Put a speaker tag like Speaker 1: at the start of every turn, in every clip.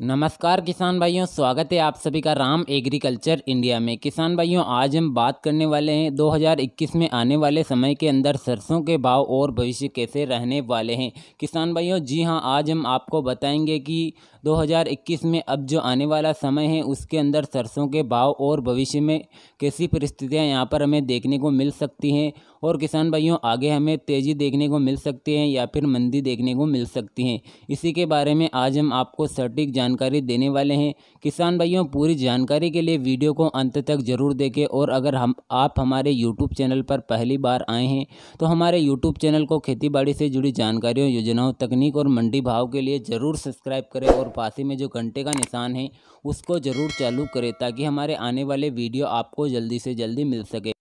Speaker 1: नमस्कार किसान भाइयों स्वागत है आप सभी का राम एग्रीकल्चर इंडिया में किसान भाइयों आज हम बात करने वाले हैं 2021 में आने वाले समय के अंदर सरसों के भाव और भविष्य कैसे रहने वाले हैं किसान भाइयों जी हां आज हम आपको बताएंगे कि 2021 में अब जो आने वाला समय है उसके अंदर सरसों के भाव और भविष्य में कैसी परिस्थितियाँ यहाँ पर हमें देखने को मिल सकती हैं और किसान भाइयों आगे हमें तेज़ी देखने को मिल सकती है या फिर मंदी देखने को मिल सकती है इसी के बारे में आज हम आपको सटीक जानकारी देने वाले हैं किसान भाइयों पूरी जानकारी के लिए वीडियो को अंत तक ज़रूर देखें और अगर हम आप हमारे यूट्यूब चैनल पर पहली बार आए हैं तो हमारे यूट्यूब चैनल को खेती से जुड़ी जानकारियों योजनाओं तकनीक और मंडी भाव के लिए ज़रूर सब्सक्राइब करें और पास में जो घंटे का निशान है उसको ज़रूर चालू करें ताकि हमारे आने वाले वीडियो आपको जल्दी से जल्दी मिल सके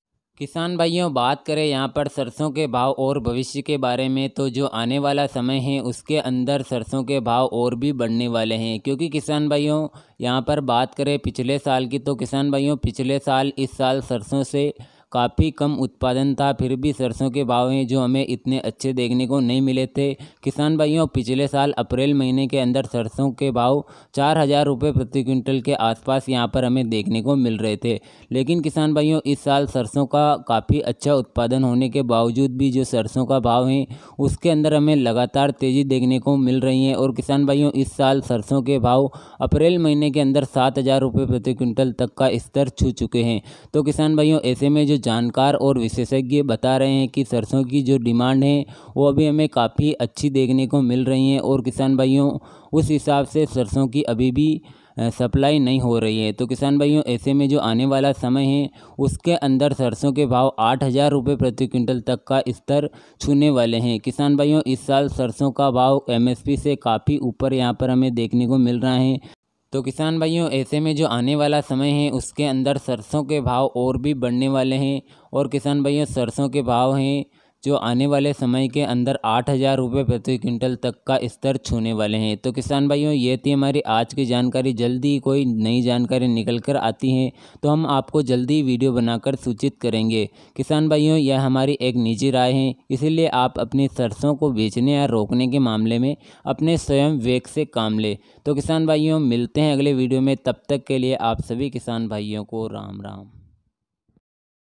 Speaker 1: किसान भाइयों बात करें यहाँ पर सरसों के भाव और भविष्य के बारे में तो जो आने वाला समय है उसके अंदर सरसों के भाव और भी बढ़ने वाले हैं क्योंकि किसान भाइयों यहाँ पर बात करें पिछले साल की तो किसान भाइयों पिछले साल इस साल सरसों से काफ़ी कम उत्पादन था फिर भी सरसों के भाव हैं जो हमें इतने अच्छे देखने को नहीं मिले थे किसान भाइयों पिछले साल अप्रैल महीने के अंदर सरसों के भाव चार हज़ार रुपये प्रति क्विंटल के आसपास यहाँ पर हमें देखने को मिल रहे थे लेकिन किसान भाइयों इस साल सरसों का काफ़ी अच्छा उत्पादन होने के बावजूद भी जो सरसों का भाव है उसके अंदर हमें लगातार तेज़ी देखने को मिल रही है और किसान भाइयों इस साल सरसों के भाव अप्रैल महीने के अंदर सात हज़ार रुपये प्रति क्विंटल तक का स्तर छू चुके हैं तो किसान भाइयों ऐसे में जो जानकार और विशेषज्ञ बता रहे हैं कि सरसों की जो डिमांड है वो अभी हमें काफ़ी अच्छी देखने को मिल रही है और किसान भाइयों उस हिसाब से सरसों की अभी भी सप्लाई नहीं हो रही है तो किसान भाइयों ऐसे में जो आने वाला समय है उसके अंदर सरसों के भाव आठ हज़ार रुपये प्रति क्विंटल तक का स्तर छूने वाले हैं किसान भाइयों इस साल सरसों का भाव एमएसपी से काफ़ी ऊपर यहाँ पर हमें देखने को मिल रहा है तो किसान भाइयों ऐसे में जो आने वाला समय है उसके अंदर सरसों के भाव और भी बढ़ने वाले हैं और किसान भाइयों सरसों के भाव हैं जो आने वाले समय के अंदर आठ हज़ार रुपये प्रति क्विंटल तक का स्तर छूने वाले हैं तो किसान भाइयों ये थी हमारी आज की जानकारी जल्दी कोई नई जानकारी निकल कर आती है तो हम आपको जल्दी वीडियो बनाकर सूचित करेंगे किसान भाइयों यह हमारी एक निजी राय है इसीलिए आप अपनी सरसों को बेचने या रोकने के मामले में अपने स्वयं वेग से काम लें तो किसान भाइयों मिलते हैं अगले वीडियो में तब तक के लिए आप सभी किसान भाइयों को राम राम